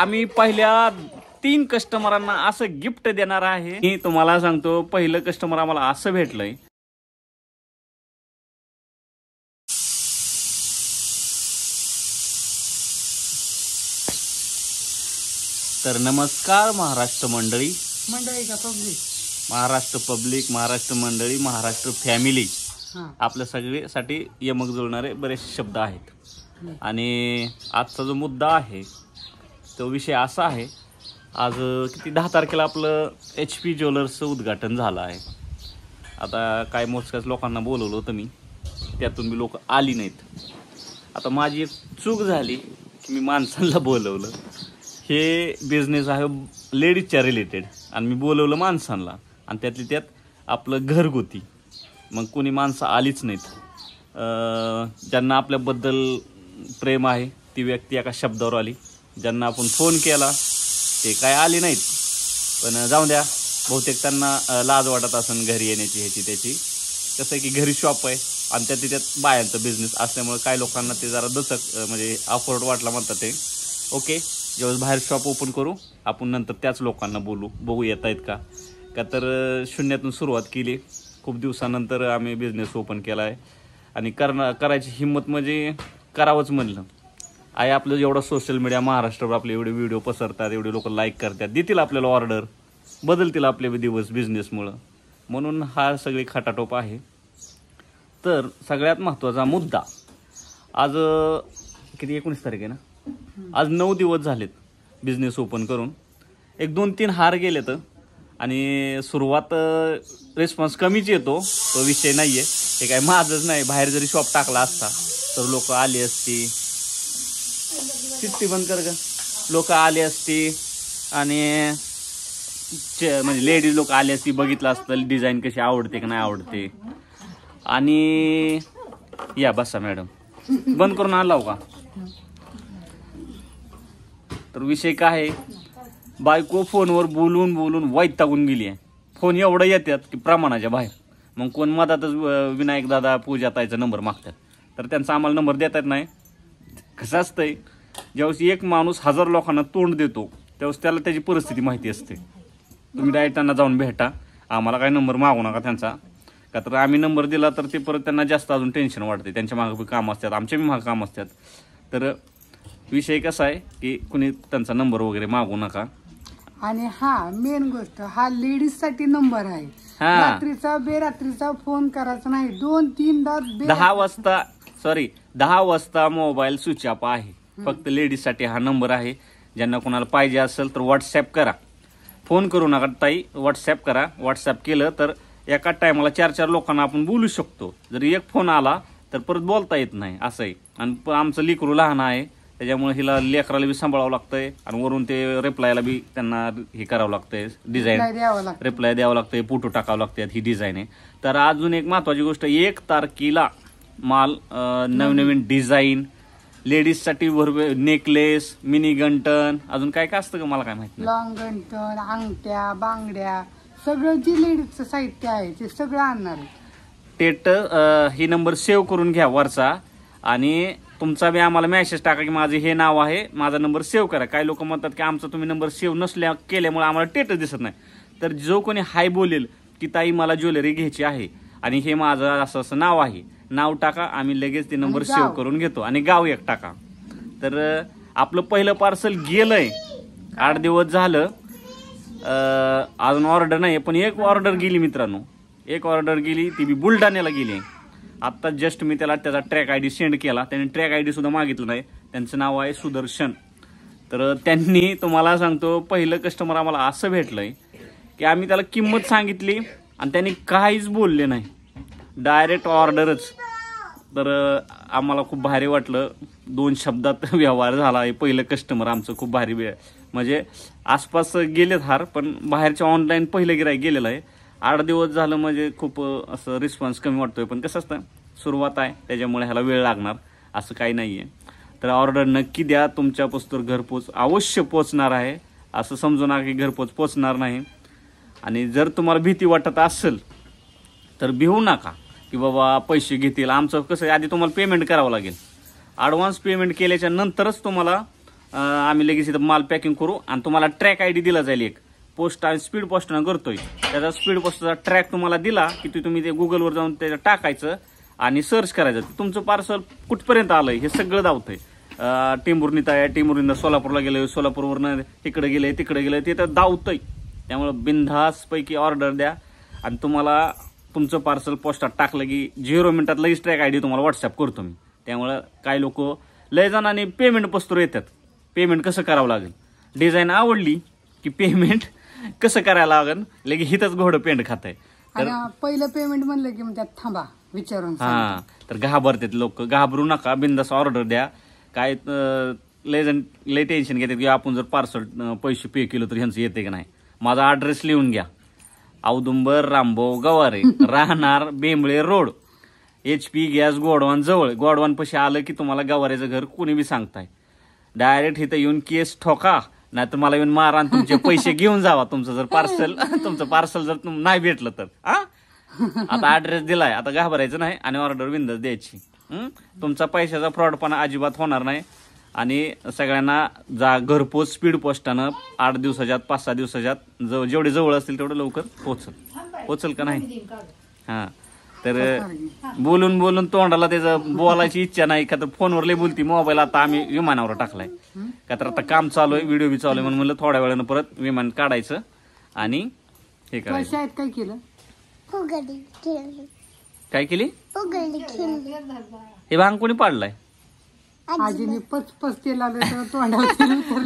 आम्ही पहिल्या तीन कस्टमरांना असं गिफ्ट देणार आहे मी तुम्हाला सांगतो पहिलं कस्टमर आम्हाला असं भेटलंय तर नमस्कार महाराष्ट्र मंडळी मंडळी का पब्लिक महाराष्ट्र पब्लिक महाराष्ट्र मंडळी महाराष्ट्र फॅमिली आपल्या सगळ्यासाठी यमक जुळणारे बरेच शब्द आहेत आणि आजचा जो मुद्दा आहे तो विषय असा आहे आज किती दहा तारखेला आपलं एच पी ज्वेलर्सचं उद्घाटन झालं आहे आता काय मोजक्याच लोकांना बोलवलं होतं मी त्यातून मी लोक आली नाहीत आता माझी एक चूक झाली की मी माणसांना बोलवलं हे बिझनेस आहे लेडीजच्या रिलेटेड आणि मी बोलवलं माणसांना आणि त्यातली त्यात आपलं घरगुती मग कोणी माणसं आलीच नाहीत ज्यांना आपल्याबद्दल प्रेम आहे ती व्यक्ती एका शब्दावर आली ज्यांना आपण फोन केला ते काय आले नाहीत पण जाऊ द्या बहुतेक त्यांना लाज वाटत असेल घरी येण्याची ह्याची त्याची कसं आहे की घरी शॉप आहे आणि त्या तिथे बायांचं बिझनेस असल्यामुळे काही लोकांना ते जरा दचक म्हणजे अफोर्ड वाटला म्हणतात ते ओके जेव्हा बाहेर शॉप ओपन करू आपण नंतर त्याच लोकांना बोलू बघू येत आहेत का का तर शून्यातून सुरुवात केली खूप दिवसानंतर आम्ही बिझनेस ओपन केला आहे आणि करणं करायची हिंमत म्हणजे करावंच म्हणलं आहे आपलं जेवढा सोशल मीडिया महाराष्ट्रावर आपले एवढे व्हिडिओ पसरतात एवढे लोक लाईक करतात देतील आपल्याला ऑर्डर बदलतील आपले दिवस बिझनेसमुळं म्हणून हा सगळी खटाटोप आहे तर सगळ्यात महत्त्वाचा मुद्दा आज किती एकोणीस तारीख आहे ना आज नऊ दिवस झालेत बिझनेस ओपन करून एक दोन तीन हार गेले तर आणि सुरुवात रिस्पॉन्स कमीच येतो तो विषय नाही आहे हे काय माझंच नाही बाहेर जरी शॉप टाकला असता तर लोक आली असती शिट्टी बंद कर ग लोक आले असते आणि म्हणजे लेडीज लोक आले असती बघितलं असतं डिझाईन कशी आवडते का नाही आवडते आणि या बसा मॅडम बंद करून आलाव हो का तर विषय काय आहे बायको फोनवर बोलून बोलून तागून गेली आहे फोन एवढं येतात की प्रमाणाच्या बाहेर मग कोण मधातच विनायक दादा पूजा ताईचा नंबर मागतात तर त्यांचा आम्हाला नंबर देतात नाही कसं असतंय ज्यावेळेस एक माणूस हजार लोकांना तोंड देतो त्यावेळेस त्याला त्याची परिस्थिती माहिती असते तुम्ही डायरेक्ट त्यांना जाऊन भेटा आम्हाला काय नंबर मागू नका त्यांचा का तर आम्ही नंबर दिला तर ते परत त्यांना जास्त अजून टेन्शन वाढते त्यांच्या मागे काम असतात आमच्या बी मागे काम असतात तर विषय कसा आहे की कुणी त्यांचा नंबर वगैरे मागू नका आणि हा मेन गोष्ट हा लेडीज साठी नंबर आहे रात्रीचा बेरात्रीचा फोन करायचा नाही दोन तीन दहा वाजता सॉरी दहा वाजता मोबाईल स्विच ऑफ आहे फक्त लेडीजसाठी हा नंबर आहे ज्यांना कोणाला पाहिजे असेल तर व्हॉट्सॲप करा फोन करू नका ताई व्हॉट्सॲप करा व्हॉट्सॲप केलं तर एका टायमाला चार चार लोकांना आपण बोलू शकतो जर एक फोन आला तर परत बोलता येत नाही असं आहे आणि आमचं लिकरू लहान आहे त्याच्यामुळे हिला लेकराला बी सांभाळावं लागतंय आणि वरून ते रिप्लायला बी त्यांना हे करावं लागतंय डिझाईन रिप्लाय द्यावं लागतंय फोटो टाकावं लागतात ही डिझाईन आहे तर अजून एक महत्वाची गोष्ट एक तारखेला माल नवनवीन डिझाईन लेडीजसाठी भरपूर नेकलेस मिनी गंटन अजून काय काय असतं का मला काय माहिती लॉंग गंटन अंगठ्या बांगड्या सगळं जे लेडीजचं साहित्य आहे ते सगळं आणणार टेट ही नंबर सेव्ह करून घ्या वरचा आणि तुमचा बी आम्हाला मेसेज टाका की माझे हे नाव आहे माझा नंबर सेव्ह करा काही लोक म्हणतात की आमचा तुम्ही नंबर सेव्ह नसल्या केल्यामुळे आम्हाला टेट दिसत नाही तर जो कोणी हाय बोलेल की ताई मला ज्वेलरी घ्यायची आहे आणि हे माझं असं असं नाव आहे नाव टाका आम्ही लगेच ते नंबर सेव्ह करून घेतो आणि गाव एक टाका तर आपलं पहिलं पार्सल गेलंय आठ दिवस झालं अजून ऑर्डर नाही पण एक ऑर्डर गेली मित्रांनो एक ऑर्डर गेली ती मी बुलढाण्याला गेली आत्ता जस्ट मी त्याला त्याचा ट्रॅक आय डी सेंड केला त्यांनी ट्रॅक आय डी सुद्धा मागितलं नाही त्यांचं नाव आहे सुदर्शन तर त्यांनी तुम्हाला सांगतो पहिलं कस्टमर आम्हाला असं भेटलंय की आम्ही त्याला किंमत सांगितली आणि त्यांनी काहीच बोलले नाही डायरेक्ट ऑर्डरच तर आम्हाला खूप भारी वाटलं दोन शब्दात व्यवहार झाला आहे पहिलं कस्टमर आमचं खूप भारी म्हणजे आसपास गेलेत हार पण बाहेरच्या ऑनलाईन पहिलं गिराय गेलेलं आहे आठ दिवस झालं म्हणजे खूप असं रिस्पॉन्स कमी वाटतोय पण कसं असतं सुरुवात आहे त्याच्यामुळे ह्याला वेळ लागणार असं काही नाही आहे तर ऑर्डर नक्की द्या तुमच्या पोस्तर घरपोच अवश्य पोचणार आहे असं समजू नका की घरपोच पोचणार नाही आणि जर तुम्हाला भीती वाटत असेल तर भिवू नका की बाबा पैसे घेतील आमचं कसं आधी तुम्हाला पेमेंट करावं लागेल ॲडव्हान्स पेमेंट केल्याच्या नंतरच तुम्हाला आम्ही लगेच इथं माल पॅकिंग करू आणि तुम्हाला ट्रॅक आय डी दिला जाईल एक पोस्ट स्पीड पोस्टनं करतोय त्याचा स्पीड पोस्टचा ट्रॅक तुम्हाला दिला की ते तुम्ही ते गुगलवर जाऊन त्याचं टाकायचं आणि सर्च करायचं तुमचं पार्सल कुठपर्यंत आलं हे सगळं आहे टेंबुर्नीत आहे टेंबुर्नीनं सोलापूरला गेलं सोलापूरवरनं इकडे गेलं तिकडे गेलं ते तर धावतंय त्यामुळं बिनधासपैकी ऑर्डर द्या आणि तुम्हाला तुमचं पार्सल पोस्टात टाकलं की झिरो मिनटात लगेच ट्रॅक आय डी तुम्हाला व्हॉट्सअप करतो मी त्यामुळं काय लोक लय आणि पेमेंट पस्तूर येतात पेमेंट कसं करावं लागेल डिझाईन आवडली की पेमेंट कसं करायला लागेल लगे हिथंच घोडं पेंट खात आहे पहिलं पेमेंट म्हणलं की म्हणतात थांबा विचारून हां तर घाबरतात लोक घाबरू नका बिनधास ऑर्डर द्या काय लय जण लय टेन्शन घेतात की आपण जर पार्सल पैसे पे केलं तर ह्यांचं येते की नाही माझा ऍड्रेस लिहून घ्या औदुंबर रामभो गवारे राहणार Bembale road H P gas godown जवळ गोडवान पशी आलं की तुम्हाला गवारेचं घर कोणी बी सांगताय डायरेक्ट इथं येऊन केस ठोका नाही तर मला येऊन मारा तुमचे पैसे घेऊन जावा तुमचं जर पार्सल तुमचं पार्सल जर नाही भेटलं तर आता ॲड्रेस दिलाय आता घाबरायचं नाही आणि ऑर्डर बिंदच द्यायची तुमचा पैशाचा फ्रॉड पण अजिबात होणार नाही आणि सगळ्यांना जा घरपोच स्पीड पोस्टानं आठ दिवसाच्यात पाच सहा दिवसाच्यात जवळ जेवढे जवळ असतील तेवढं लवकर पोचल पोचल का नाही हां तर बोलून बोलून तोंडाला त्याचं बोलायची इच्छा नाही का तर फोनवर लय बोलती मोबाईल आता आम्ही विमानावर टाकलाय का तर आता काम चालू आहे व्हिडिओ बी चालू आहे म्हणून म्हणलं थोड्या वेळानं परत विमान काढायचं आणि हे करायचं काय केलं काय केली हे भांग कोणी पाडलाय आजीने पच तेल आलं तोंडावर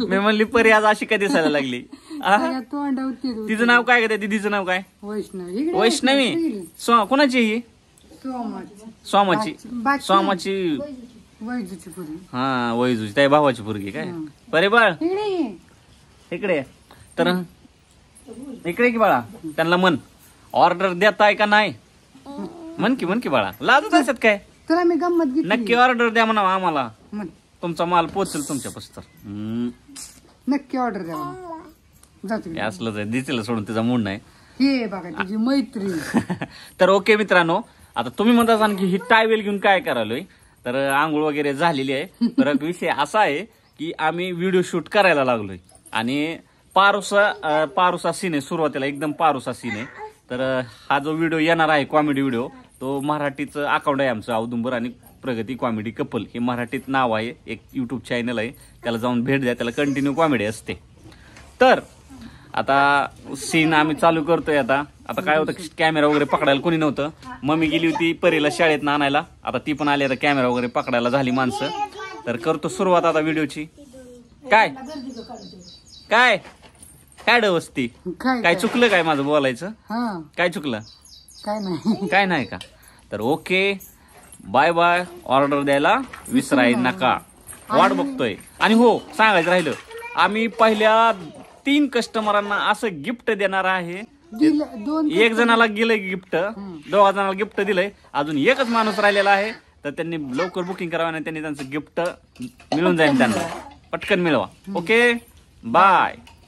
मी म्हणली परी आज अशी काय दिसायला लागली तोंडावर तिचं नाव काय का दीदीचं नाव काय वैष्णवी वैष्णवी सो कोणाची ही स्वामाची स्वामाची स्वामाची हा वैजूची ताई भावाची पुरगी काय बरे बाळ इकडे तर इकडे की बाळा त्यांना म्हण ऑर्डर देत आहे का नाही म्हण की म्हण की बाळा लाजत असत काय तुला मी गमत नक्की ऑर्डर द्या म्हणा आम्हाला तुमचा माल पोचेल तुमच्यापासून तर नक्की ऑर्डर द्या असलं जाईल दिसेल सोडून तिचा मूड नाही हे बघा मैत्री तर ओके मित्रांनो आता तुम्ही म्हणता असाल की ही टायवेल घेऊन काय करालोय तर आंघोळ वगैरे झालेली आहे तर विषय असा आहे की आम्ही व्हिडिओ शूट करायला लागलोय आणि पारुसा पारुसा सीन आहे सुरुवातीला एकदम पारुसा सीन आहे तर हा जो व्हिडिओ येणार आहे कॉमेडी व्हिडिओ तो मराठीचं अकाउंट आहे आमचं औदुंबर आणि प्रगती कॉमेडी कपल हे मराठीत नाव आहे एक यूट्यूब चॅनल आहे त्याला जाऊन भेट द्या त्याला कंटिन्यू कॉमेडी असते तर आता सीन आम्ही चालू करतोय आता आता काय होतं कॅमेरा वगैरे पकडायला कोणी नव्हतं मम्मी गेली होती परीला शाळेत आणायला आता ती पण आली आता कॅमेरा वगैरे पकडायला झाली माणसं तर करतो सुरुवात आता व्हिडिओची काय काय काय डवस्ती काय चुकलं काय माझं बोलायचं काय चुकलं काय नाही काय नाही का तर ओके बाय बाय ऑर्डर द्यायला विसराय नका वाट बघतोय आणि हो सांगायचं राहिलं आम्ही पहिल्या तीन कस्टमरांना असं गिफ्ट देणार आहे एक जणाला गेलंय गिफ्ट दोघा जणाला गिफ्ट दिलंय अजून एकच माणूस राहिलेला आहे तर त्यांनी लवकर बुकिंग करावं आणि त्यांनी त्यांचं गिफ्ट मिळून जाईल त्यांना पटकन मिळवा ओके बाय